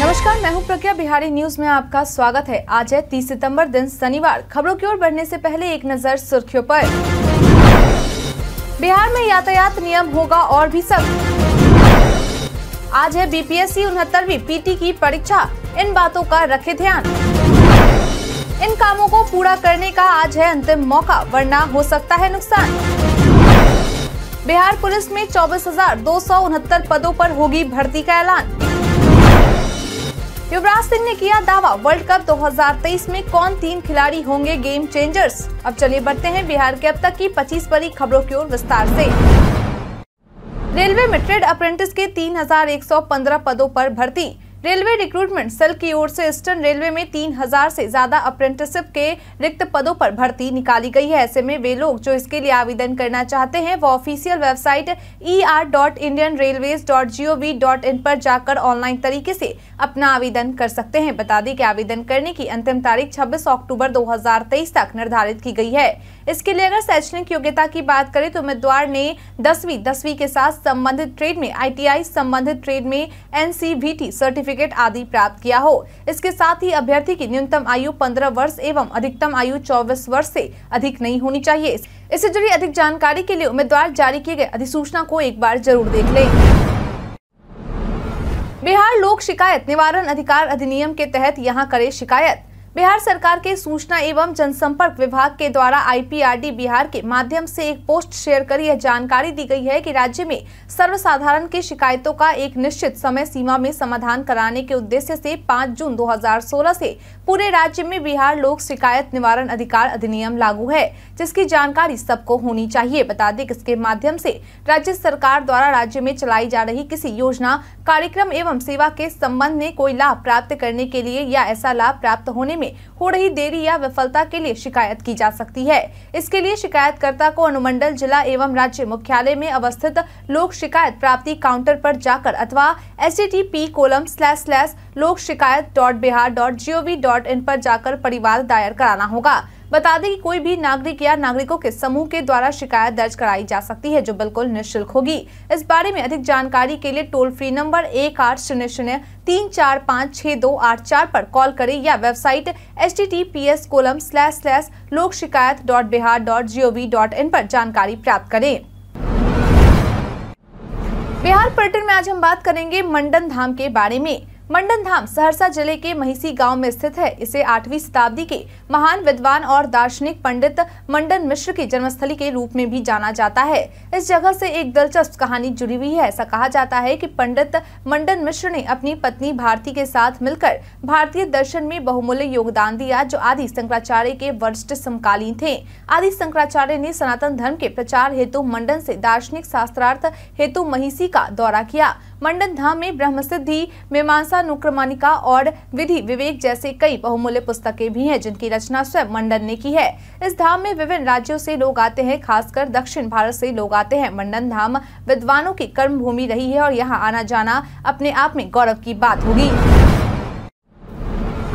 नमस्कार मैं हूं प्रज्ञा बिहारी न्यूज में आपका स्वागत है आज है 30 सितंबर दिन शनिवार खबरों की ओर बढ़ने से पहले एक नजर सुर्खियों पर बिहार में यातायात नियम होगा और भी सख्त आज है बीपीएससी उनहत्तरवी पीटी की परीक्षा इन बातों का रखे ध्यान इन कामों को पूरा करने का आज है अंतिम मौका वरना हो सकता है नुकसान बिहार पुलिस में चौबीस पदों आरोप होगी भर्ती का ऐलान युवराज सिंह ने किया दावा वर्ल्ड कप 2023 में कौन तीन खिलाड़ी होंगे गेम चेंजर्स अब चलिए बढ़ते हैं बिहार के अब तक की 25 बड़ी खबरों की ओर विस्तार से रेलवे में ट्रेड अप्रेंटिस के 3,115 पदों पर भर्ती रेलवे रिक्रूटमेंट सेल की ओर से ईस्टर्न रेलवे में 3000 से ज्यादा अप्रेंटिसशिप के रिक्त पदों पर भर्ती निकाली गई है ऐसे में वे लोग जो इसके लिए आवेदन करना चाहते हैं वो official website E R dot Indian railway dot G O V dot in पर जाकर ऑनलाइन तरीके से अपना आवेदन कर सकते हैं बता दें कि आवेदन करने की अंतिम तारीख छब्बीस अक्टूबर दो तक निर्धारित की गई है इसके लिए अगर शैक्षणिक योग्यता की बात करें तो उम्मीदवार ने दसवीं दसवीं के साथ संबंधित ट्रेड में आई संबंधित ट्रेड में एन सर्टिफिकेट सर्टिफिकेट आदि प्राप्त किया हो इसके साथ ही अभ्यर्थी की न्यूनतम आयु पंद्रह वर्ष एवं अधिकतम आयु चौबीस वर्ष से अधिक नहीं होनी चाहिए इससे जुड़ी अधिक जानकारी के लिए उम्मीदवार जारी किए गए अधिसूचना को एक बार जरूर देख ले बिहार लोक शिकायत निवारण अधिकार अधिनियम के तहत यहाँ करे शिकायत बिहार सरकार के सूचना एवं जनसंपर्क विभाग के द्वारा आईपीआरडी बिहार के माध्यम से एक पोस्ट शेयर कर यह जानकारी दी गई है कि राज्य में सर्वसाधारण की शिकायतों का एक निश्चित समय सीमा में समाधान कराने के उद्देश्य से 5 जून 2016 से पूरे राज्य में बिहार लोक शिकायत निवारण अधिकार अधिनियम लागू है जिसकी जानकारी सबको होनी चाहिए बता दें इसके माध्यम से राज्य सरकार द्वारा राज्य में चलाई जा रही किसी योजना कार्यक्रम एवं सेवा के संबंध में कोई लाभ प्राप्त करने के लिए या ऐसा लाभ प्राप्त होने में में हो रही देरी या विफलता के लिए शिकायत की जा सकती है इसके लिए शिकायतकर्ता को अनुमंडल जिला एवं राज्य मुख्यालय में अवस्थित लोक शिकायत प्राप्ति काउंटर पर जाकर अथवा S colon slash slash Lok Shikayat dot Bihar dot G dot in पर जाकर परिवार दायर कराना होगा बता दें कि कोई भी नागरिक या नागरिकों के समूह के द्वारा शिकायत दर्ज कराई जा सकती है जो बिल्कुल निःशुल्क होगी इस बारे में अधिक जानकारी के लिए टोल फ्री नंबर एक आठ शून्य शून्य तीन चार पाँच छः दो आठ चार पर कॉल करें या website H T T P S colon slash slash Lok Shikayat dot Bihar dot G O V dot in पर जानकारी प्राप्त करें बिहार पर्यटन में आज हम बात करेंगे मंडन धाम के बारे में मंडन धाम सहरसा जिले के महिसी गांव में स्थित है इसे आठवीं शताब्दी के महान विद्वान और दार्शनिक पंडित मंडन मिश्र की जन्मस्थली के रूप में भी जाना जाता है इस जगह से एक दिलचस्प कहानी जुड़ी हुई है ऐसा कहा जाता है कि पंडित मंडन मिश्र ने अपनी पत्नी भारती के साथ मिलकर भारतीय दर्शन में बहुमूल्य योगदान दिया जो आदि शंकराचार्य के वरिष्ठ समकालीन थे आदि शंकराचार्य ने सनातन धर्म के प्रचार हेतु मंडन से दार्शनिक शास्त्रार्थ हेतु महिषी का दौरा किया मंडन धाम में सिद्धि मीमांसा नुक्रमानिका और विधि विवेक जैसे कई बहुमूल्य पुस्तकें भी हैं जिनकी रचना स्वयं मंडन ने की है इस धाम में विभिन्न राज्यों से लोग आते हैं खासकर दक्षिण भारत से लोग आते हैं मंडन धाम विद्वानों की कर्म भूमि रही है और यहाँ आना जाना अपने आप में गौरव की बात होगी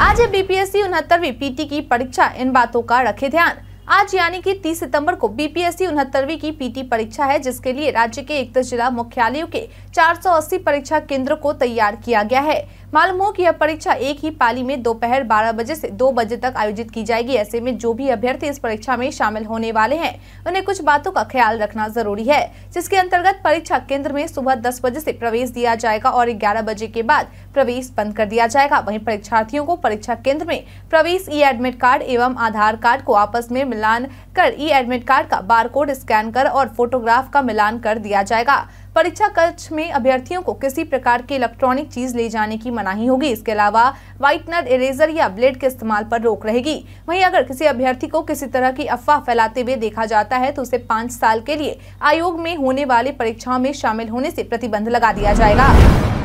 आज बीपीएससी उनहत्तरवी पीटी की परीक्षा इन बातों का रखे ध्यान आज यानी कि 30 सितंबर को बीपीएससी उनहत्तरवी की पीटी परीक्षा है जिसके लिए राज्य के इकतीस जिला मुख्यालयों के 480 परीक्षा केंद्र को तैयार किया गया है मालूम हो कि यह परीक्षा एक ही पाली में दोपहर बारह बजे से दो बजे तक आयोजित की जाएगी ऐसे में जो भी अभ्यर्थी इस परीक्षा में शामिल होने वाले हैं उन्हें कुछ बातों का ख्याल रखना जरूरी है जिसके अंतर्गत परीक्षा केंद्र में सुबह दस बजे से प्रवेश दिया जाएगा और ग्यारह बजे के बाद प्रवेश बंद कर दिया जाएगा वही परीक्षार्थियों को परीक्षा केंद्र में प्रवेश ई एडमिट कार्ड एवं आधार कार्ड को आपस में मिलान कर ई एडमिट कार्ड का बारकोड स्कैन कर और फोटोग्राफ का मिलान कर दिया जाएगा परीक्षा कक्ष में अभ्यर्थियों को किसी प्रकार के इलेक्ट्रॉनिक चीज ले जाने की मनाही होगी इसके अलावा व्हाइटनर इरेजर या ब्लेड के इस्तेमाल पर रोक रहेगी वहीं अगर किसी अभ्यर्थी को किसी तरह की अफवाह फैलाते हुए देखा जाता है तो उसे पाँच साल के लिए आयोग में होने वाली परीक्षाओं में शामिल होने ऐसी प्रतिबंध लगा दिया जाएगा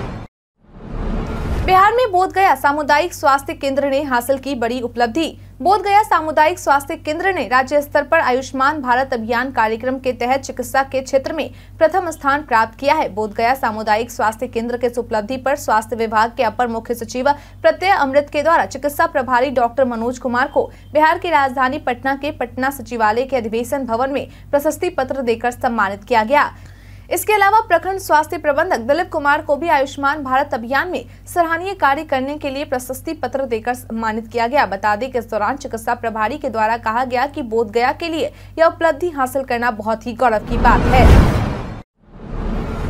बिहार में बोधगया सामुदायिक स्वास्थ्य केंद्र ने हासिल की बड़ी उपलब्धि बोधगया सामुदायिक स्वास्थ्य केंद्र ने राज्य स्तर पर आयुष्मान भारत अभियान कार्यक्रम के तहत चिकित्सा के क्षेत्र में प्रथम स्थान प्राप्त किया है बोधगया सामुदायिक स्वास्थ्य केंद्र के इस उपलब्धि पर स्वास्थ्य विभाग के अपर मुख्य सचिव प्रत्यय अमृत के द्वारा चिकित्सा प्रभारी डॉक्टर मनोज कुमार को बिहार की राजधानी पटना के पटना सचिवालय के अधिवेशन भवन में प्रशस्ति पत्र देकर सम्मानित किया गया इसके अलावा प्रखंड स्वास्थ्य प्रबंधक दिलीप कुमार को भी आयुष्मान भारत अभियान में सराहनीय कार्य करने के लिए प्रशस्ति पत्र देकर सम्मानित किया गया बता दें कि इस दौरान चिकित्सा प्रभारी के द्वारा कहा गया कि बोध गया के लिए यह उपलब्धि हासिल करना बहुत ही गौरव की बात है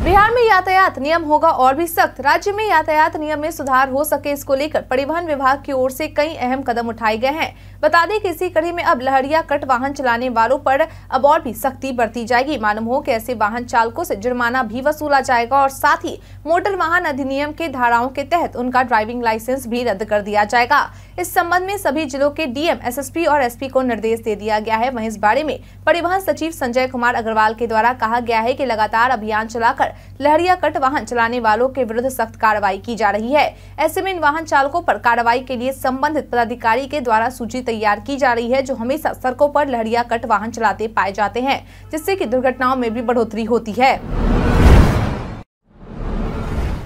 बिहार में यातायात नियम होगा और भी सख्त राज्य में यातायात नियम में सुधार हो सके इसको लेकर परिवहन विभाग की ओर से कई अहम कदम उठाए गए हैं बता दें कि इसी कड़ी में अब लहरिया कट वाहन चलाने वालों पर अब और भी सख्ती बरती जाएगी मालूम हो कि ऐसे वाहन चालकों से जुर्माना भी वसूला जाएगा और साथ ही मोटर वाहन अधिनियम के धाराओं के तहत उनका ड्राइविंग लाइसेंस भी रद्द कर दिया जाएगा इस संबंध में सभी जिलों के डीएम एस और एस को निर्देश दे दिया गया है वही इस बारे में परिवहन सचिव संजय कुमार अग्रवाल के द्वारा कहा गया है की लगातार अभियान चलाकर लहरिया कट वाहन चलाने वालों के विरुद्ध सख्त कार्रवाई की जा रही है ऐसे में इन वाहन चालकों आरोप कार्रवाई के लिए संबंधित पदाधिकारी के द्वारा सूचित तैयार की जा रही है जो हमेशा सड़कों पर लहरिया कट वाहन चलाते पाए जाते हैं जिससे की दुर्घटनाओं में भी बढ़ोतरी होती है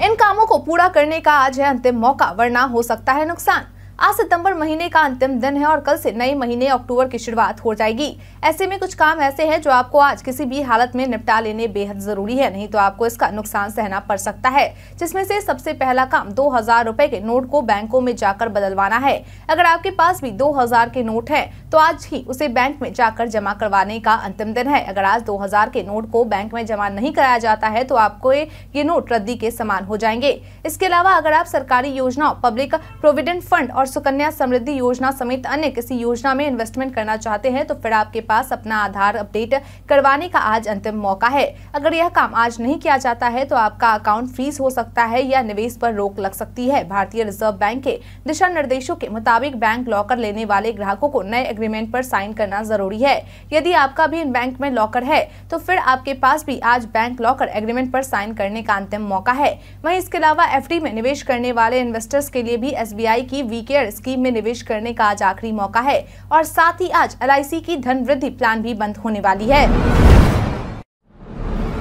इन कामों को पूरा करने का आज है अंतिम मौका वरना हो सकता है नुकसान आज सितंबर महीने का अंतिम दिन है और कल से नए महीने अक्टूबर की शुरुआत हो जाएगी ऐसे में कुछ काम ऐसे हैं जो आपको आज किसी भी हालत में निपटा लेने बेहद जरूरी है नहीं तो आपको इसका नुकसान सहना पड़ सकता है जिसमें से सबसे पहला काम दो हजार रूपए के नोट को बैंकों में जाकर बदलवाना है अगर आपके पास भी दो हजार के नोट है तो आज ही उसे बैंक में जाकर जमा करवाने का अंतिम दिन है अगर आज दो हजार के नोट को बैंक में जमा नहीं कराया जाता है तो आपको ये नोट रद्दी के समान हो जाएंगे इसके अलावा अगर आप सरकारी योजनाओं पब्लिक प्रोविडेंट फंड और सुकन्या समृद्धि योजना समेत अन्य किसी योजना में इन्वेस्टमेंट करना चाहते हैं तो फिर आपके पास अपना आधार अपडेट करवाने का आज अंतिम मौका है अगर यह काम आज नहीं किया जाता है तो आपका अकाउंट फ्रीज हो सकता है या निवेश पर रोक लग सकती है भारतीय रिजर्व बैंक के दिशा निर्देशों के मुताबिक बैंक लॉकर लेने वाले ग्राहकों को नए एग्रीमेंट आरोप साइन करना जरूरी है यदि आपका भी इन बैंक में लॉकर है तो फिर आपके पास भी आज बैंक लॉकर एग्रीमेंट आरोप साइन करने का अंतिम मौका है वही इसके अलावा एफ में निवेश करने वाले इन्वेस्टर्स के लिए भी एस की वीके केयर स्कीम में निवेश करने का आज आखिरी मौका है और साथ ही आज एल की धन वृद्धि प्लान भी बंद होने वाली है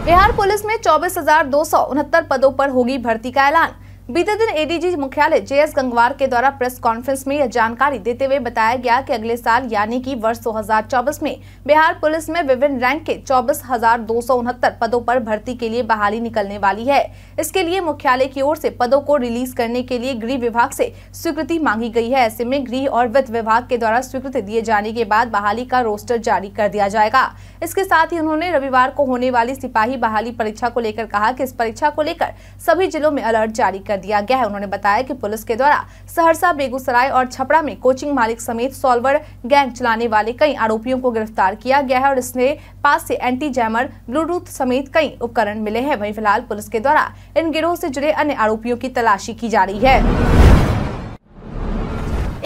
बिहार पुलिस में चौबीस पदों पर होगी भर्ती का ऐलान बीते दिन एडीजी मुख्यालय जेएस गंगवार के द्वारा प्रेस कॉन्फ्रेंस में यह जानकारी देते हुए बताया गया कि अगले साल यानी कि वर्ष 2024 में बिहार पुलिस में विभिन्न रैंक के चौबीस पदों पर भर्ती के लिए बहाली निकलने वाली है इसके लिए मुख्यालय की ओर से पदों को रिलीज करने के लिए गृह विभाग से स्वीकृति मांगी गई है ऐसे में गृह और वित्त विभाग के द्वारा स्वीकृति दिए जाने के बाद बहाली का रोस्टर जारी कर दिया जाएगा इसके साथ ही उन्होंने रविवार को होने वाली सिपाही बहाली परीक्षा को लेकर कहा की इस परीक्षा को लेकर सभी जिलों में अलर्ट जारी कर दिया गया है उन्होंने बताया कि पुलिस के द्वारा सहरसा बेगूसराय और छपरा में कोचिंग मालिक समेत सॉल्वर गैंग चलाने वाले कई आरोपियों को गिरफ्तार किया गया है और इसने पास से एंटी जैमर ब्लूटूथ समेत कई उपकरण मिले हैं वही फिलहाल पुलिस के द्वारा इन गिरोह ऐसी जुड़े अन्य आरोपियों की तलाशी की जा रही है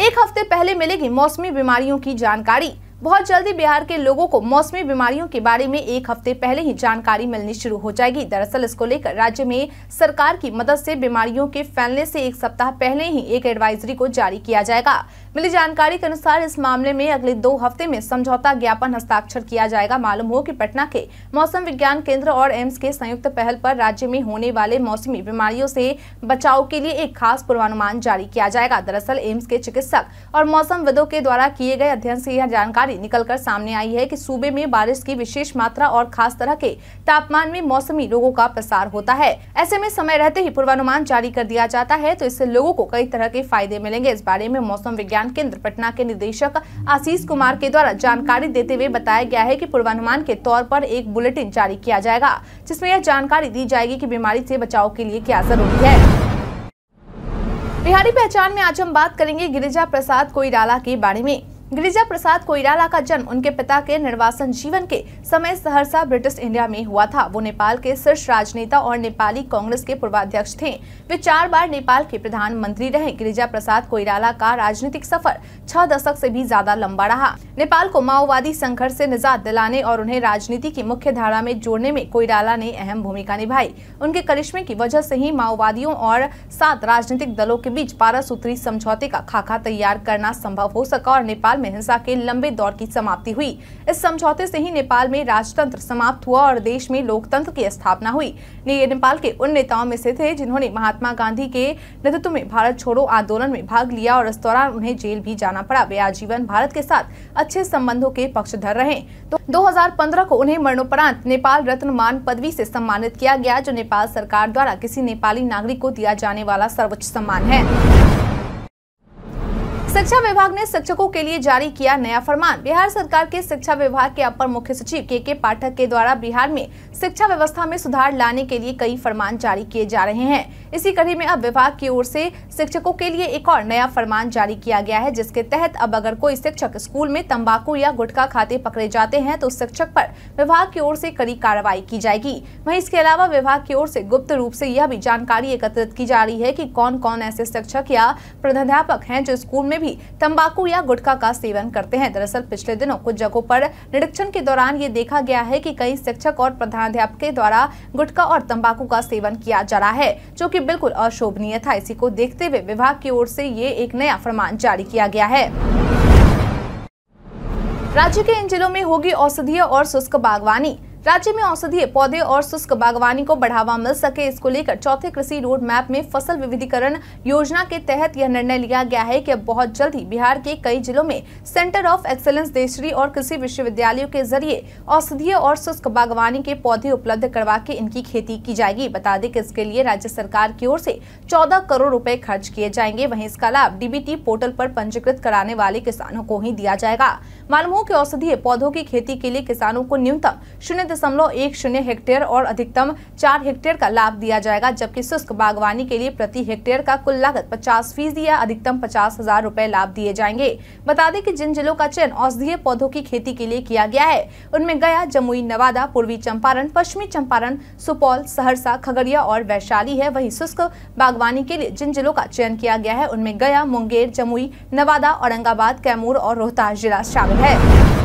एक हफ्ते पहले मिलेगी मौसमी बीमारियों की जानकारी बहुत जल्दी बिहार के लोगों को मौसमी बीमारियों के बारे में एक हफ्ते पहले ही जानकारी मिलनी शुरू हो जाएगी दरअसल इसको लेकर राज्य में सरकार की मदद से बीमारियों के फैलने से एक सप्ताह पहले ही एक एडवाइजरी को जारी किया जाएगा मिली जानकारी के अनुसार इस मामले में अगले दो हफ्ते में समझौता ज्ञापन हस्ताक्षर किया जाएगा मालूम हो कि पटना के मौसम विज्ञान केंद्र और एम्स के संयुक्त पहल पर राज्य में होने वाले मौसमी बीमारियों से बचाव के लिए एक खास पूर्वानुमान जारी किया जाएगा दरअसल एम्स के चिकित्सक और मौसमविदों के द्वारा किए गए अध्ययन से यह जानकारी निकल सामने आई है की सूबे में बारिश की विशेष मात्रा और खास तरह के तापमान में मौसमी रोगों का प्रसार होता है ऐसे में समय रहते ही पूर्वानुमान जारी कर दिया जाता है तो इससे लोगों को कई तरह के फायदे मिलेंगे इस बारे में मौसम विज्ञान विज्ञान केंद्र पटना के निदेशक आशीष कुमार के द्वारा जानकारी देते हुए बताया गया है कि पूर्वानुमान के तौर पर एक बुलेटिन जारी किया जाएगा जिसमें यह जानकारी दी जाएगी कि बीमारी से बचाव के लिए क्या जरूरी है बिहारी पहचान में आज हम बात करेंगे गिरिजा प्रसाद कोईराला के बारे में गिरिजा प्रसाद कोईराला का जन्म उनके पिता के निर्वासन जीवन के समय सहरसा ब्रिटिश इंडिया में हुआ था वो नेपाल के शीर्ष राजनेता और नेपाली कांग्रेस के पूर्वाध्यक्ष थे वे चार बार नेपाल के प्रधानमंत्री रहे गिरिजा प्रसाद कोईराला का राजनीतिक सफर छह दशक से भी ज्यादा लंबा रहा नेपाल को माओवादी संघर्ष से निजात दिलाने और उन्हें राजनीति की मुख्य धारा में जोड़ने में कोईराला ने अहम भूमिका निभाई उनके करिश्मे की वजह से ही माओवादियों और सात राजनीतिक दलों के बीच पारा सूत्री समझौते का खाका तैयार करना संभव हो सका और नेपाल नेपाल में हिंसा के लंबे दौर की समाप्ति हुई इस समझौते से ही नेपाल में राजतंत्र समाप्त हुआ और देश में लोकतंत्र की स्थापना हुई ये नेपाल के उन नेताओं में से थे जिन्होंने महात्मा गांधी के नेतृत्व में भारत छोड़ो आंदोलन में भाग लिया और इस दौरान उन्हें जेल भी जाना पड़ा वे आजीवन भारत के साथ अच्छे संबंधों के पक्षधर रहे तो हजार को उन्हें मरणोपरांत नेपाल रत्न मान पदवी ऐसी सम्मानित किया गया जो नेपाल सरकार द्वारा किसी नेपाली नागरिक को दिया जाने वाला सर्वोच्च सम्मान है शिक्षा विभाग ने शिक्षकों के लिए जारी किया नया फरमान बिहार सरकार के शिक्षा विभाग के अपर मुख्य सचिव के के पाठक के द्वारा बिहार में शिक्षा व्यवस्था में सुधार लाने के लिए कई फरमान जारी किए जा रहे हैं इसी कड़ी में अब विभाग की ओर से शिक्षकों के लिए एक और नया फरमान जारी किया गया है जिसके तहत अब अगर कोई शिक्षक स्कूल में तम्बाकू या गुटखा खाते पकड़े जाते हैं तो शिक्षक आरोप विभाग की ओर ऐसी कड़ी कार्रवाई की जाएगी वही इसके अलावा विभाग की ओर ऐसी गुप्त रूप ऐसी यह भी जानकारी एकत्रित की जा रही है की कौन कौन ऐसे शिक्षक या प्रधानपक है जो स्कूल में भी तंबाकू या गुटखा का सेवन करते हैं दरअसल पिछले दिनों कुछ जगहों पर निरीक्षण के दौरान ये देखा गया है कि कई शिक्षक और प्रधानाध्यापक के द्वारा गुटखा और तंबाकू का सेवन किया जा रहा है जो कि बिल्कुल अशोभनीय था इसी को देखते हुए विभाग की ओर से ये एक नया फरमान जारी किया गया है राज्य के इन जिलों में होगी औषधीय और शुष्क बागवानी राज्य में औषधीय पौधे और शुष्क बागवानी को बढ़ावा मिल सके इसको लेकर चौथे कृषि रोड मैप में फसल विविधीकरण योजना के तहत यह निर्णय लिया गया है कि अब बहुत जल्द ही बिहार के कई जिलों में सेंटर ऑफ एक्सलेंस देशरी और कृषि विश्वविद्यालयों के जरिए औषधीय और शुष्क बागवानी के पौधे उपलब्ध करवा के इनकी खेती की जाएगी बता दें कि इसके लिए राज्य सरकार की ओर से 14 करोड़ रुपए खर्च किए जाएंगे वहीं इसका लाभ डीबीटी पोर्टल पर पंजीकृत कराने वाले किसानों को ही दिया जाएगा मालूम हो कि औषधीय पौधों की खेती के लिए किसानों को न्यूनतम शून्य दशमलव एक शून्य हेक्टेयर और अधिकतम चार हेक्टेयर का लाभ दिया जाएगा जबकि शुष्क बागवानी के लिए प्रति हेक्टेयर का कुल लागत पचास फीसदी या अधिकतम पचास हजार रूपए लाभ दिए जाएंगे बता दें कि जिन जिलों का चयन औषधीय पौधों की खेती के लिए किया गया है उनमें गया जमुई नवादा पूर्वी चंपारण पश्चिमी चंपारण सुपौल सहरसा खगड़िया और वैशाली है वही शुष्क बागवानी के लिए जिन जिलों का चयन किया गया है उनमें गया मुंगेर जमुई नवादा औरंगाबाद कैमूर और रोहतास जिला शामिल है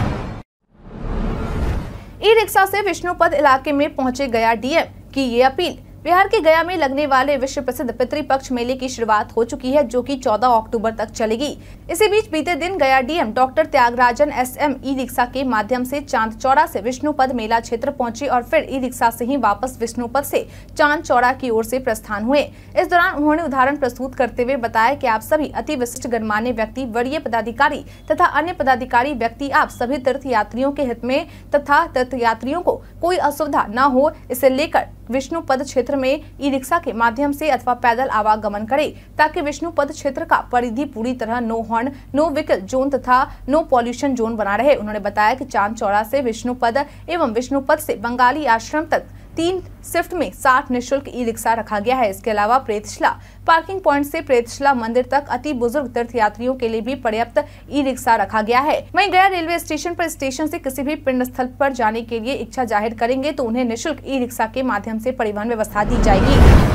ई रिक्शा से विष्णुपद इलाके में पहुंचे गया डीएम की ये अपील बिहार के गया में लगने वाले विश्व प्रसिद्ध पितृपक्ष मेले की शुरुआत हो चुकी है जो कि 14 अक्टूबर तक चलेगी इसी बीच बीते दिन गया DM doctor Tyagarajan SM e rickshaw के माध्यम से चांद चौड़ा से विष्णुपद मेला क्षेत्र पहुंचे और फिर ई रिक्शा से ही वापस विष्णुपद से चांद चौड़ा की ओर से प्रस्थान हुए इस दौरान उन्होंने उदाहरण प्रस्तुत करते हुए बताया की आप सभी अति विशिष्ट गणमान्य व्यक्ति वरीय पदाधिकारी तथा अन्य पदाधिकारी व्यक्ति आप सभी तीर्थ यात्रियों के हित में तथा तीर्थ यात्रियों को कोई असुविधा न हो इसे लेकर विष्णुपद क्षेत्र क्षेत्र में ई रिक्शा के माध्यम से अथवा पैदल आवागमन करे ताकि विष्णुपद क्षेत्र का परिधि पूरी तरह no horn no vehicle zone तथा नो पॉल्यूशन जोन बना रहे उन्होंने बताया की चांद चौड़ा से विष्णुपद एवं विष्णुपद से बंगाली आश्रम तक तीन शिफ्ट में साठ निःशुल्क ई रिक्शा रखा गया है इसके अलावा प्रेतशिला पार्किंग पॉइंट से प्रेतशिला मंदिर तक अति बुजुर्ग तीर्थ यात्रियों के लिए भी पर्याप्त ई रिक्शा रखा गया है वही गया रेलवे स्टेशन पर स्टेशन से किसी भी पिंड स्थल पर जाने के लिए इच्छा जाहिर करेंगे तो उन्हें निःशुल्क ई रिक्शा के माध्यम से परिवहन व्यवस्था दी जाएगी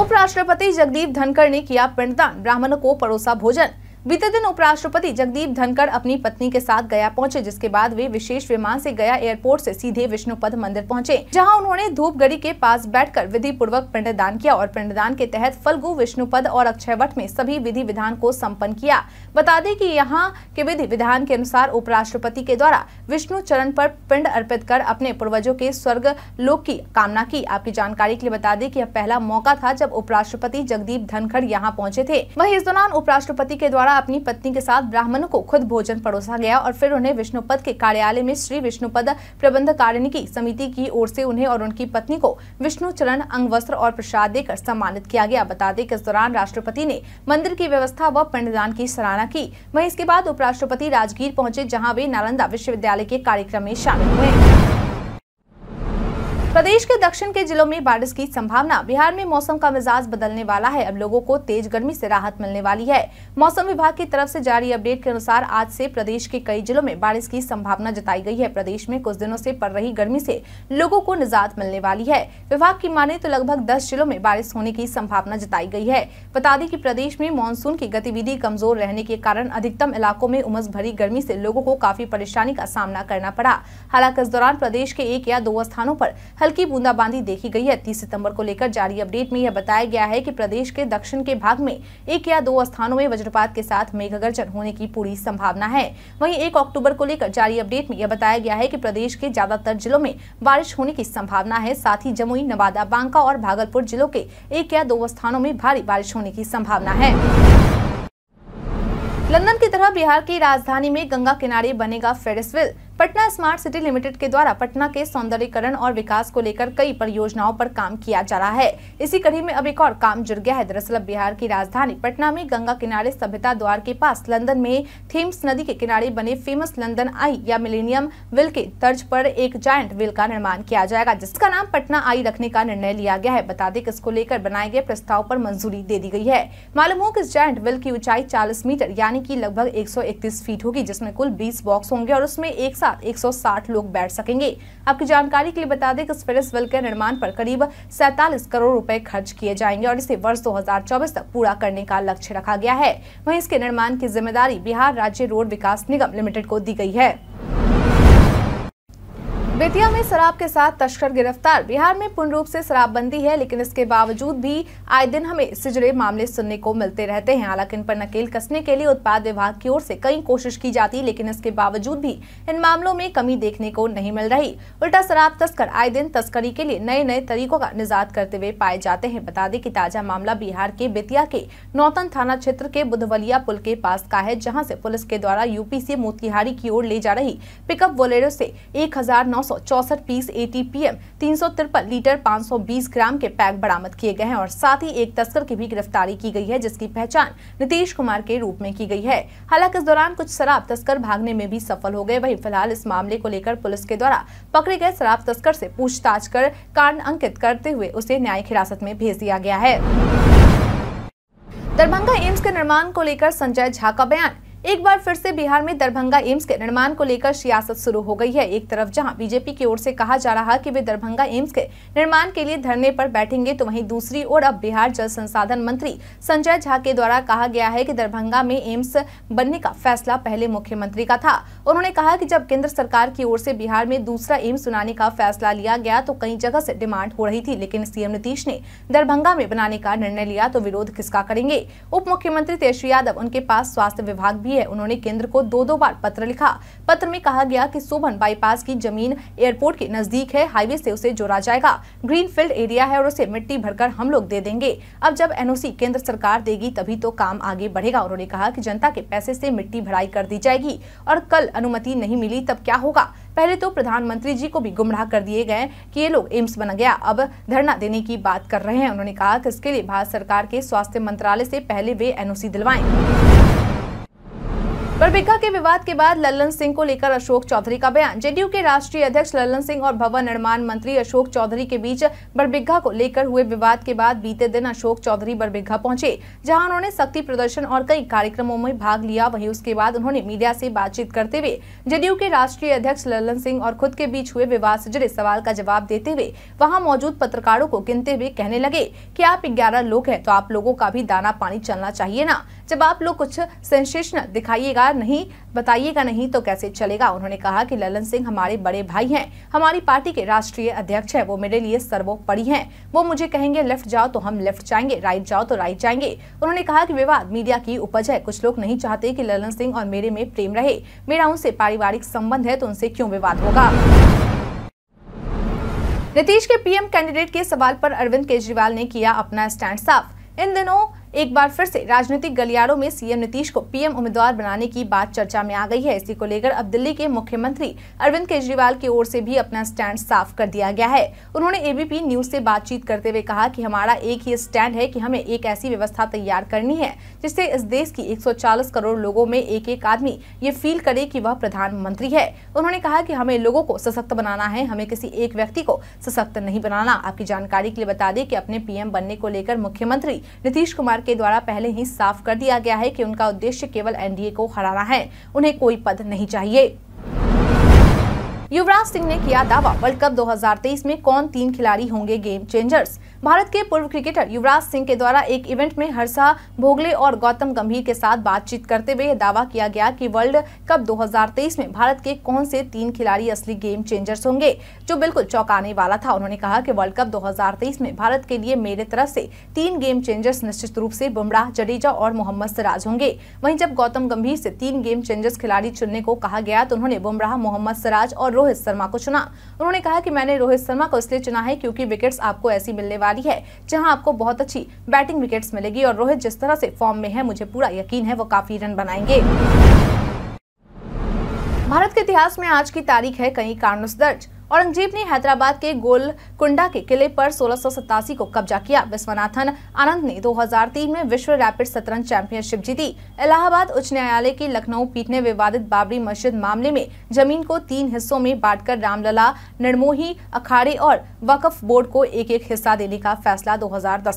उपराष्ट्रपति जगदीप धनखड़ ने किया पिंडदान ब्राह्मणों को परोसा भोजन बीते दिन उपराष्ट्रपति जगदीप धनखड़ अपनी पत्नी के साथ गया पहुंचे जिसके बाद वे विशेष विमान से गया एयरपोर्ट से सीधे विष्णुपद मंदिर पहुंचे जहां उन्होंने धूपगढ़ी के पास बैठकर विधि पूर्वक पिंडदान किया और पिंडदान के तहत फलगु विष्णुपद और अक्षयवट में सभी विधि विधान को सम्पन्न किया बता दें की यहाँ के विधि विधान के अनुसार उपराष्ट्रपति के द्वारा विष्णु चरण पर पिंड अर्पित कर अपने पूर्वजों के स्वर्ग लोक की कामना की आपकी जानकारी के लिए बता दें की यह पहला मौका था जब उपराष्ट्रपति जगदीप धनखड़ यहाँ पहुँचे थे वही इस दौरान उपराष्ट्रपति के द्वारा द्वारा अपनी पत्नी के साथ ब्राह्मणों को खुद भोजन परोसा गया और फिर उन्हें विष्णुपद के कार्यालय में श्री विष्णुपद प्रबंधकारिणी की समिति की ओर से उन्हें और उनकी पत्नी को विष्णु चरण अंग वस्त्र और प्रसाद देकर सम्मानित किया गया बता दें कि इस दौरान राष्ट्रपति ने मंदिर की व्यवस्था व पिंडदान की सराहना की वही इसके बाद उपराष्ट्रपति राजगीर पहुंचे जहां वे नालंदा विश्वविद्यालय के कार्यक्रम में शामिल हुए प्रदेश के दक्षिण के जिलों में बारिश की संभावना बिहार में मौसम का मिजाज बदलने वाला है अब लोगों को तेज गर्मी से राहत मिलने वाली है मौसम विभाग की तरफ से जारी अपडेट के अनुसार आज से प्रदेश के कई जिलों में बारिश की संभावना जताई गई है प्रदेश में कुछ दिनों से पड़ रही गर्मी से लोगों को निजात मिलने वाली है विभाग की माने तो लगभग दस जिलों में बारिश होने की संभावना जताई गई है बता दें की प्रदेश में मानसून की गतिविधि कमजोर रहने के कारण अधिकतम इलाकों में उमस भरी गर्मी से लोगों को काफी परेशानी का सामना करना पड़ा हालांकि इस दौरान प्रदेश के एक या दो स्थानों आरोप हल्की बूंदाबांदी देखी गई है तीस सितम्बर को लेकर जारी अपडेट में यह बताया गया है की प्रदेश के दक्षिण के भाग में एक या दो स्थानों में वज्रपात के साथ मेघगर्जन होने की पूरी संभावना है वहीं एक अक्टूबर को लेकर जारी अपडेट में यह बताया गया है कि प्रदेश के ज्यादातर जिलों में बारिश होने की संभावना है साथ ही जमुई नवादा बांका और भागलपुर जिलों के एक या दो स्थानों में भारी बारिश होने की संभावना है लंदन की तरह बिहार की राजधानी में गंगा किनारे बनेगा ferris Patna smart city limited के द्वारा पटना के सौंदर्यकरण और विकास को लेकर कई परियोजनाओं पर काम किया जा रहा है इसी कड़ी में अब एक और काम जुड़ गया है दरअसल बिहार की राजधानी पटना में गंगा किनारे सभ्यता द्वार के पास लंदन में थेम्स नदी के किनारे बने फेमस लंदन आई या मिलेनियम विल के तर्ज पर एक जायंट विल का निर्माण किया जाएगा जिसका नाम पटना आई रखने का निर्णय लिया गया है बता दें कि इसको लेकर बनाए गए प्रस्ताव पर मंजूरी दे दी गई है मालूम हो कि इस जायंट विल की ऊंचाई चालीस मीटर यानी की लगभग एक फीट होगी जिसमे कुल बीस बॉक्स होंगे और उसमें एक साथ 160 लोग बैठ सकेंगे आपकी जानकारी के लिए बता दें कि स्पेरिस वेल के निर्माण पर करीब सैतालीस करोड़ रूपए खर्च किए जाएंगे और इसे वर्ष 2024 तक पूरा करने का लक्ष्य रखा गया है वहीं इसके निर्माण की जिम्मेदारी बिहार राज्य रोड विकास निगम लिमिटेड को दी गई है बेतिया में शराब के साथ तस्कर गिरफ्तार बिहार में पूर्ण रूप से शराबबंदी है लेकिन इसके बावजूद भी आए दिन हमें सिजरे मामले सुनने को मिलते रहते हैं हालांकि इन पर नकेल कसने के लिए उत्पाद विभाग की ओर से कई कोशिश की जाती लेकिन इसके बावजूद भी इन मामलों में कमी देखने को नहीं मिल रही उल्टा शराब तस्कर आए दिन तस्करी के लिए नए नए तरीकों का निजात करते हुए पाए जाते हैं बता दें की ताजा मामला बिहार के बेतिया के नौतन थाना क्षेत्र के बुधवलिया पुल के पास का है जहाँ ऐसी पुलिस के द्वारा यूपी ऐसी मोतिहारी की ओर ले जा रही पिकअप वोलेरो ऐसी एक हजार नौ पीस एटीपीएम तीन लीटर 520 ग्राम के पैक बरामद किए गए हैं और साथ ही एक तस्कर की भी गिरफ्तारी की गई है जिसकी पहचान नीतीश कुमार के रूप में की गई है हालांकि इस दौरान कुछ शराब तस्कर भागने में भी सफल हो गए वही फिलहाल इस मामले को लेकर पुलिस के द्वारा पकड़े गए शराब तस्कर ऐसी पूछताछ कर कारण अंकित करते हुए उसे न्यायिक हिरासत में भेज दिया गया है दरभंगा एम्स के निर्माण को लेकर संजय झा का बयान एक बार फिर से बिहार में दरभंगा एम्स के निर्माण को लेकर सियासत शुरू हो गई है एक तरफ जहां बीजेपी की ओर से कहा जा रहा कि वे दरभंगा एम्स के निर्माण के लिए धरने पर बैठेंगे तो वहीं दूसरी ओर अब बिहार जल संसाधन मंत्री संजय झा के द्वारा कहा गया है कि दरभंगा में एम्स बनने का फैसला पहले मुख्यमंत्री का था उन्होंने कहा की जब केंद्र सरकार की ओर से बिहार में दूसरा एम्स बनाने का फैसला लिया गया तो कई जगह ऐसी डिमांड हो रही थी लेकिन सीएम नीतीश ने दरभंगा में बनाने का निर्णय लिया तो विरोध किसका करेंगे उप मुख्यमंत्री तेजस्वी यादव उनके पास स्वास्थ्य विभाग भी की है उन्होंने केंद्र को दो दो बार पत्र लिखा पत्र में कहा गया कि सोभन बाईपास की जमीन एयरपोर्ट के नजदीक है हाईवे से उसे जोड़ा जाएगा ग्रीन फील्ड एरिया है और उसे मिट्टी भरकर हम लोग दे देंगे अब जब एनओसी केंद्र सरकार देगी तभी तो काम आगे बढ़ेगा उन्होंने कहा की जनता के पैसे ऐसी मिट्टी भराई कर दी जाएगी और कल अनुमति नहीं मिली तब क्या होगा पहले तो प्रधानमंत्री जी को भी गुमराह कर दिए गए कि ये लोग एम्स बना गया अब धरना देने की बात कर रहे हैं उन्होंने कहा कि इसके लिए भारत सरकार के स्वास्थ्य मंत्रालय से पहले वे एनओसी दिलवाएं बरबिका के विवाद के बाद लल्लन सिंह को लेकर अशोक चौधरी का बयान जेडीयू के राष्ट्रीय अध्यक्ष लल्लन सिंह और भवन निर्माण मंत्री अशोक चौधरी के बीच बरबिघा को लेकर हुए विवाद के बाद बीते दिन अशोक चौधरी बरबिघा पहुंचे जहां उन्होंने शक्ति प्रदर्शन और कई कार्यक्रमों में भाग लिया वहीं उसके बाद उन्होंने मीडिया ऐसी बातचीत करते हुए जेडीयू के राष्ट्रीय अध्यक्ष लल्लन सिंह और खुद के बीच हुए विवाद से जुड़े सवाल का जवाब देते हुए वहाँ मौजूद पत्रकारों को गिनते हुए कहने लगे की आप ग्यारह लोग हैं तो आप लोगों का भी दाना पानी चलना चाहिए ना जब आप लोग कुछ सेंसेशन दिखाइएगा नहीं बताइएगा नहीं तो कैसे चलेगा उन्होंने कहा कि ललन सिंह हमारे बड़े भाई हैं हमारी पार्टी के राष्ट्रीय अध्यक्ष हैं वो मेरे लिए सर्वोपरि हैं वो मुझे कहेंगे लेफ्ट जाओ तो हम लेफ्ट जाएंगे राइट जाओ तो राइट जाएंगे उन्होंने कहा कि विवाद मीडिया की उपज है कुछ लोग नहीं चाहते कि ललन सिंह और मेरे में प्रेम रहे मेरा उनसे पारिवारिक संबंध है तो उनसे क्यों विवाद होगा नीतीश के पीएम कैंडिडेट के सवाल पर अरविंद केजरीवाल ने किया अपना स्टैंड साफ इन दिनों एक बार फिर से राजनीतिक गलियारों में सीएम नीतीश को पीएम उम्मीदवार बनाने की बात चर्चा में आ गई है इसी को लेकर अब दिल्ली के मुख्यमंत्री अरविंद केजरीवाल की ओर से भी अपना स्टैंड साफ कर दिया गया है उन्होंने एबीपी न्यूज से बातचीत करते हुए कहा कि हमारा एक ही स्टैंड है कि हमें एक ऐसी व्यवस्था तैयार करनी है जिससे इस देश की एक करोड़ लोगों में एक एक आदमी ये फील करे की वह प्रधानमंत्री है उन्होंने कहा की हमें लोगों को सशक्त बनाना है हमें किसी एक व्यक्ति को सशक्त नहीं बनाना आपकी जानकारी के लिए बता दें की अपने पीएम बनने को लेकर मुख्यमंत्री नीतीश कुमार के द्वारा पहले ही साफ कर दिया गया है कि उनका उद्देश्य केवल एनडीए को हराना है उन्हें कोई पद नहीं चाहिए युवराज सिंह ने किया दावा वर्ल्ड कप 2023 में कौन तीन खिलाड़ी होंगे गेम चेंजर्स भारत के पूर्व क्रिकेटर युवराज सिंह के द्वारा एक इवेंट में हर्षा भोगले और गौतम गंभीर के साथ बातचीत करते हुए यह दावा किया गया कि वर्ल्ड कप 2023 में भारत के कौन से तीन खिलाड़ी असली गेम चेंजर्स होंगे जो बिल्कुल चौंकाने वाला था उन्होंने कहा कि वर्ल्ड कप 2023 में भारत के लिए मेरे तरफ से तीन गेम चेंजर्स निश्चित रूप से बुमराह जडेजा और मोहम्मद सिराज होंगे वहीं जब गौतम गंभीर से तीन गेम चेंजर्स खिलाड़ी चुनने को कहा गया तो उन्होंने बुमराह मोहम्मद सिराज और रोहित शर्मा को चुना उन्होंने कहा कि मैंने रोहित शर्मा को इसलिए चुना है क्योंकि विकेट्स आपको ऐसी मिलने वाली जारी है जहां आपको बहुत अच्छी बैटिंग विकेट्स मिलेगी और रोहित जिस तरह से फॉर्म में है मुझे पूरा यकीन है वो काफी रन बनाएंगे भारत के इतिहास में आज की तारीख है कई कारणों से दर्ज औरंगजेब ने हैदराबाद के गोलकुंडा के किले पर सोलह को कब्जा किया विश्वनाथन आनंद ने 2003 में विश्व रैपिड शतरंज चैंपियनशिप जीती इलाहाबाद उच्च न्यायालय की लखनऊ पीठ ने विवादित बाबरी मस्जिद मामले में जमीन को तीन हिस्सों में बांटकर रामलला निर्मोही अखाड़े और वक्फ बोर्ड को एक एक हिस्सा देने का फैसला दो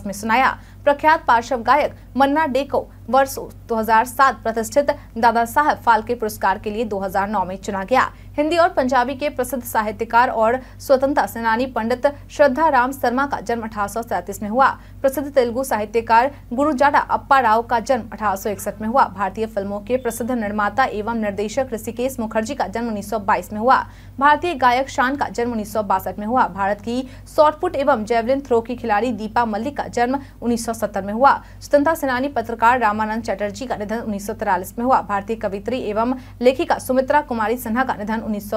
में सुनाया प्रख्यात पार्श्व गायक मन्ना डे को वर्ष 2007 प्रतिष्ठित दादा साहब फाल्के पुरस्कार के लिए 2009 में चुना गया हिंदी और पंजाबी के प्रसिद्ध साहित्यकार और स्वतंत्रता सेनानी पंडित श्रद्धा राम शर्मा का जन्म अठारह में हुआ प्रसिद्ध तेलुगु साहित्यकार गुरु जाडा अप्पा राव का जन्म अठारह में हुआ भारतीय फिल्मों के प्रसिद्ध निर्माता एवं निर्देशक ऋषिकेश मुखर्जी का जन्म उन्नीस में हुआ भारतीय गायक शान का जन्म उन्नीस में हुआ भारत की शॉर्टपुट एवं जेवलिन थ्रो की खिलाड़ी दीपा मल्लिक का जन्म उन्नीस 1970 में हुआ स्वतंत्रता सेनानी पत्रकार रामानंद चटर्जी का निधन उन्नीस में हुआ भारतीय कवित्री एवं लेखिका सुमित्रा कुमारी सिन्हा का निधन उन्नीस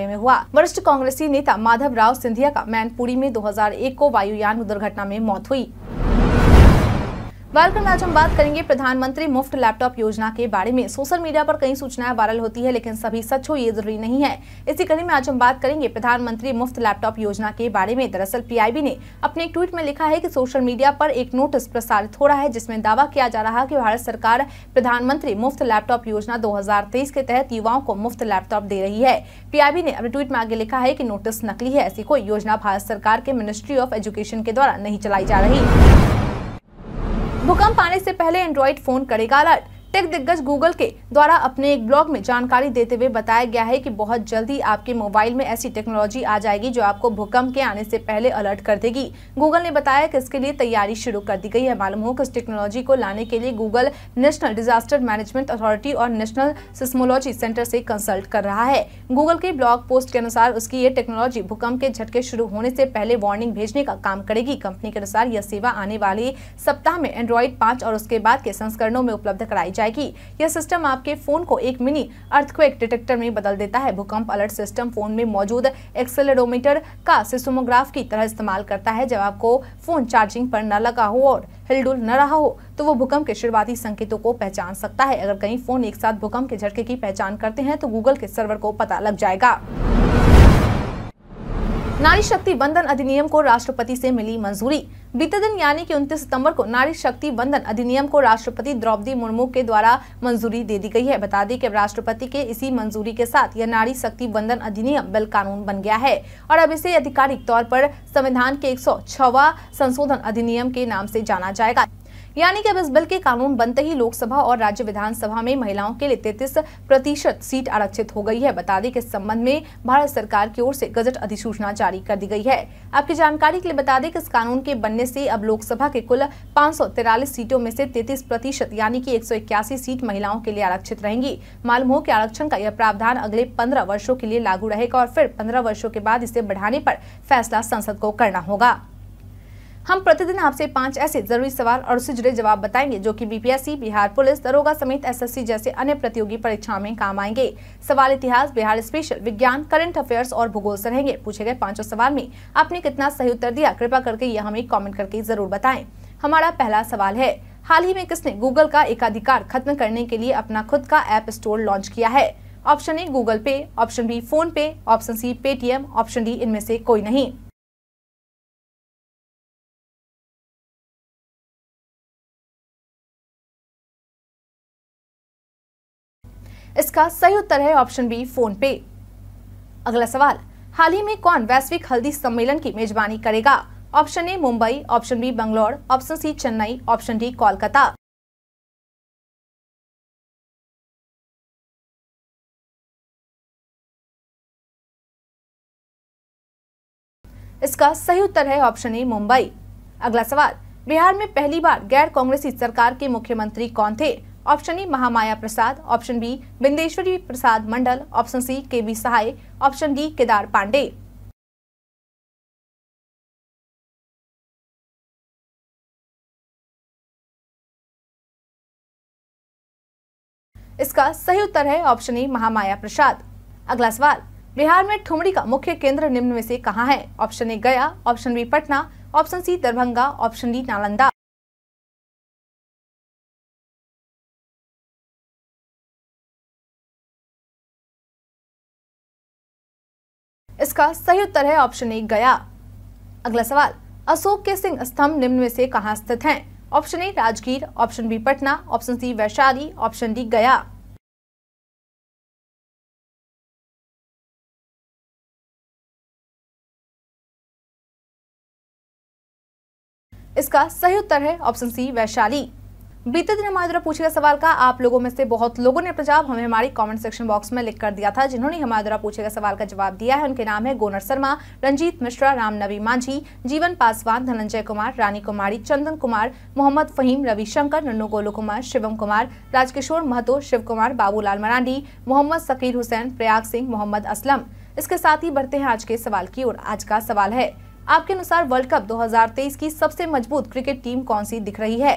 में हुआ वरिष्ठ कांग्रेसी नेता माधव राव सिंधिया का मैनपुरी में दो को वायुयान दुर्घटना में मौत हुई वेलकम आज हम बात करेंगे प्रधानमंत्री मुफ्त लैपटॉप योजना के बारे में सोशल मीडिया पर कई सूचनाएं वायरल होती है लेकिन सभी सच हो ये जरूरी नहीं है इसी कड़ी में आज हम बात करेंगे प्रधानमंत्री मुफ्त लैपटॉप योजना के बारे में दरअसल पीआईबी ने अपने एक ट्वीट में लिखा है कि सोशल मीडिया पर एक नोटिस प्रसारित हो रहा है जिसमें दावा किया जा रहा है की भारत सरकार प्रधानमंत्री मुफ्त लैपटॉप योजना दो के तहत युवाओं को मुफ्त लैपटॉप दे रही है पीआईबी ने अपने ट्वीट में आगे लिखा है की नोटिस नकली है ऐसी कोई योजना भारत सरकार के मिनिस्ट्री ऑफ एजुकेशन के द्वारा नहीं चलाई जा रही भूकंप आने से पहले एंड्रॉइड फोन करेगा अलर्ट टेक दिग्गज गूगल के द्वारा अपने एक ब्लॉग में जानकारी देते हुए बताया गया है कि बहुत जल्दी आपके मोबाइल में ऐसी टेक्नोलॉजी आ जाएगी जो आपको भूकंप के आने से पहले अलर्ट कर देगी गूगल ने बताया कि इसके लिए तैयारी शुरू कर दी गई है मालूम हो कि इस टेक्नोलॉजी को लाने के लिए Google national disaster management authority और नेशनल सिस्मोलॉजी सेंटर से कंसल्ट कर रहा है गूगल के ब्लॉग पोस्ट के अनुसार उसकी ये टेक्नोलॉजी भूकंप के झटके शुरू होने से पहले वार्निंग भेजने का काम करेगी कंपनी के अनुसार यह सेवा आने वाले सप्ताह में एंड्रॉइड पाँच और उसके बाद के संस्करणों में उपलब्ध कराई जाएगी यह सिस्टम आपके फोन को एक मिनी अर्थक्वेक डिटेक्टर में बदल देता है भूकंप अलर्ट सिस्टम फोन में मौजूद एक्सेलरोमीटर का सिस्मोग्राफ की तरह इस्तेमाल करता है जब आपको फोन चार्जिंग पर न लगा हो और हिलडुल न रहा हो तो वो भूकंप के शुरुआती संकेतों को पहचान सकता है अगर कहीं फोन एक साथ भूकंप के झटके की पहचान करते हैं तो गूगल के सर्वर को पता लग जाएगा नारी शक्ति बंधन अधिनियम को राष्ट्रपति से मिली मंजूरी बीते दिन यानी कि 29 सितंबर को नारी शक्ति बंधन अधिनियम को राष्ट्रपति द्रौपदी मुर्मू के द्वारा मंजूरी दे दी गई है बता दें कि राष्ट्रपति के इसी मंजूरी के साथ यह नारी शक्ति बंधन अधिनियम बिल कानून बन गया है और अब इसे आधिकारिक तौर पर संविधान के एक संशोधन अधिनियम के नाम से जाना जाएगा यानी कि अब इस बिल के कानून बनते ही लोकसभा और राज्य विधानसभा में महिलाओं के लिए तैतीस प्रतिशत सीट आरक्षित हो गई है बता दें कि इस संबंध में भारत सरकार की ओर से गजट अधिसूचना जारी कर दी गई है आपकी जानकारी के लिए बता दें कि इस कानून के बनने से अब लोकसभा के कुल पाँच सीटों में से तैतीस प्रतिशत यानी की एक सीट महिलाओं के लिए आरक्षित रहेंगी मालूम हो की आरक्षण का यह प्रावधान अगले पंद्रह वर्षो के लिए लागू रहेगा और फिर पंद्रह वर्षो के बाद इसे बढ़ाने आरोप फैसला संसद को करना होगा हम प्रतिदिन आपसे पांच ऐसे जरूरी सवाल और उससे जुड़े जवाब बताएंगे जो कि बीपीएससी बिहार पुलिस दरोगा समेत एसएससी जैसे अन्य प्रतियोगी परीक्षाओं में काम आएंगे सवाल इतिहास बिहार स्पेशल विज्ञान करंट अफेयर्स और भूगोल से रहेंगे पूछे गए पांचों सवाल में आपने कितना सही उत्तर दिया कृपा करके यह हमें कॉमेंट करके जरूर बताए हमारा पहला सवाल है हाल ही में किसने गूगल का एकाधिकार खत्म करने के लिए अपना खुद का एप स्टोर लॉन्च किया है option A Google Pay option B PhonePe option C Paytm option D इनमें से कोई नहीं इसका सही उत्तर है ऑप्शन बी फोन पे अगला सवाल हाल ही में कौन वैश्विक हल्दी सम्मेलन की मेजबानी करेगा option A Mumbai option B Bangalore option C Chennai option D Kolkata इसका सही उत्तर है ऑप्शन ए मुंबई अगला सवाल बिहार में पहली बार गैर कांग्रेसी सरकार के मुख्यमंत्री कौन थे option A Mahamaya Prasad option B Bindeshwari Prasad Mandal option C K B Sahay option D Kedar Pandey इसका सही उत्तर है ऑप्शन ए महामाया प्रसाद अगला सवाल बिहार में ठुमरी का मुख्य केंद्र निम्न में से कहाँ है option A Gaya option B Patna option C Darbhanga option D Nalanda इसका सही उत्तर है ऑप्शन ए गया अगला सवाल अशोक के सिंह स्तंभ निम्न में से कहाँ स्थित हैं option A Rajgir option B Patna option C Vaishali option D Gaya इसका सही उत्तर है ऑप्शन सी वैशाली बीते दिन हमारे द्वारा पूछे गए सवाल का आप लोगों में से बहुत लोगों ने अपना जवाब हमें हमारी कमेंट सेक्शन बॉक्स में लिख कर दिया था जिन्होंने हमारे द्वारा पूछे गए सवाल का जवाब दिया है उनके नाम है गोनर शर्मा रंजीत मिश्रा रामनवी मांझी जीवन पासवान धनंजय कुमार रानी कुमारी चंदन कुमार मोहम्मद फहीम रविशंकर नन्नू गोलू कुमार शिवम कुमार राजकिशोर महतो शिव कुमार बाबूलाल मरांडी मोहम्मद सकीर हुसैन प्रयाग सिंह मोहम्मद असलम इसके साथ ही बढ़ते हैं आज के सवाल की ओर आज का सवाल है आपके अनुसार वर्ल्ड कप 2023 की सबसे मजबूत क्रिकेट टीम कौन सी दिख रही है